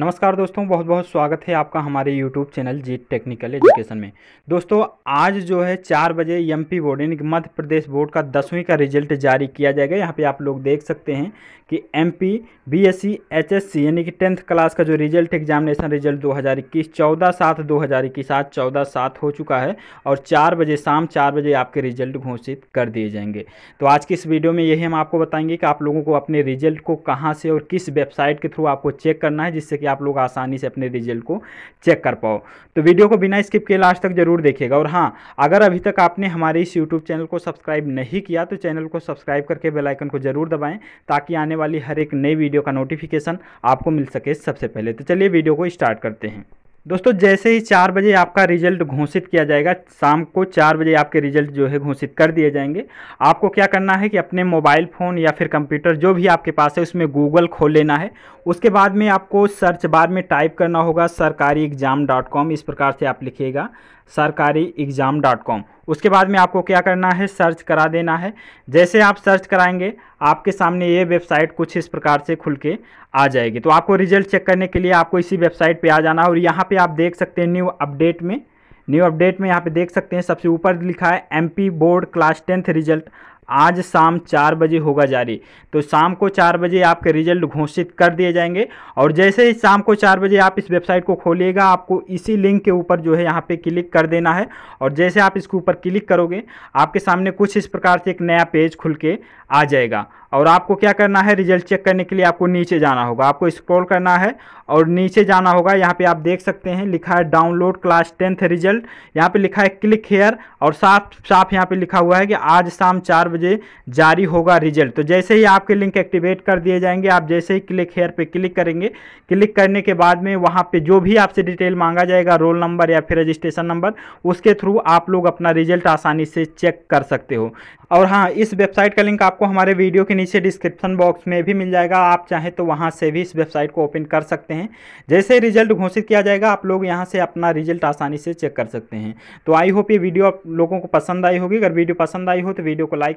नमस्कार दोस्तों बहुत बहुत स्वागत है आपका हमारे YouTube channel G technical education में दोस्तों आज जो है चार बजे एम पी बोर्ड यानी कि मध्य प्रदेश बोर्ड का दसवीं का रिजल्ट जारी किया जाएगा यहाँ पे आप लोग देख सकते हैं कि M P B S C H S C यानी कि टेंथ क्लास का जो रिजल्ट एग्जामिनेशन रिजल्ट दो हज़ार इक्कीस चौदह सात दो हज़ार इक्कीस आज चौदह सात हो चुका है और चार बजे शाम चार बजे आपके रिजल्ट घोषित कर दिए जाएंगे तो आज की इस वीडियो में यही हम आपको बताएंगे कि आप लोगों को अपने रिजल्ट को कहाँ से और किस वेबसाइट के थ्रू आपको चेक करना है जिससे कि आप लोग आसानी से अपने रिजल्ट को चेक कर पाओ तो वीडियो को बिना स्किप किए लास्ट तक जरूर देखिएगा और हाँ अगर अभी तक आपने हमारे इस यूट्यूब चैनल को सब्सक्राइब नहीं किया तो चैनल को सब्सक्राइब करके बेलाइकन को जरूर दबाएँ ताकि आने वाली हर एक नई वीडियो का नोटिफिकेशन आपको मिल सके सबसे पहले तो चलिए वीडियो को स्टार्ट करते हैं दोस्तों जैसे ही चार बजे आपका रिजल्ट घोषित किया जाएगा शाम को चार बजे आपके रिजल्ट जो है घोषित कर दिए जाएंगे आपको क्या करना है कि अपने मोबाइल फ़ोन या फिर कंप्यूटर जो भी आपके पास है उसमें गूगल खोल लेना है उसके बाद में आपको सर्च बार में टाइप करना होगा सरकारी एग्ज़ाम डॉट कॉम इस प्रकार से आप लिखिएगा सरकारी एग्ज़ाम डॉट कॉम उसके बाद में आपको क्या करना है सर्च करा देना है जैसे आप सर्च कराएंगे आपके सामने ये वेबसाइट कुछ इस प्रकार से खुल के आ जाएगी तो आपको रिजल्ट चेक करने के लिए आपको इसी वेबसाइट पे आ जाना है और यहाँ पे आप देख सकते हैं न्यू अपडेट में न्यू अपडेट में यहाँ पे देख सकते हैं सबसे ऊपर लिखा है M board class tenth result आज शाम चार बजे होगा जारी तो शाम को चार बजे आपके रिजल्ट घोषित कर दिए जाएंगे और जैसे ही शाम को चार बजे आप इस वेबसाइट को खोलिएगा आपको इसी लिंक के ऊपर जो है यहाँ पे क्लिक कर देना है और जैसे आप इसके ऊपर क्लिक करोगे आपके सामने कुछ इस प्रकार से एक नया पेज खुल के आ जाएगा और आपको क्या करना है रिजल्ट चेक करने के लिए आपको नीचे जाना होगा आपको स्क्रॉल करना है और नीचे जाना होगा यहाँ पे आप देख सकते हैं लिखा है डाउनलोड क्लास टेंथ रिजल्ट यहाँ पे लिखा है क्लिक हेयर और साफ साफ यहाँ पे लिखा हुआ है कि आज शाम चार बजे बजे जारी होगा रिजल्ट तो जैसे ही आपके लिंक एक्टिवेट कर दिए जाएंगे आप जैसे ही क्लिक हेयर पे क्लिक करेंगे क्लिक करने के बाद में वहाँ पे जो भी आपसे डिटेल मांगा जाएगा रोल नंबर या फिर रजिस्ट्रेशन नंबर उसके थ्रू आप लोग अपना रिजल्ट आसानी से चेक कर सकते हो और हाँ इस वेबसाइट का लिंक आपको हमारे वीडियो के नीचे डिस्क्रिप्शन बॉक्स में भी मिल जाएगा आप चाहें तो वहाँ से भी इस वेबसाइट को ओपन कर सकते हैं जैसे रिजल्ट घोषित किया जाएगा आप लोग यहाँ से अपना रिजल्ट आसानी से चेक कर सकते हैं तो आई होप ये वीडियो आप लोगों को पसंद आई होगी अगर वीडियो पसंद आई हो तो वीडियो को लाइक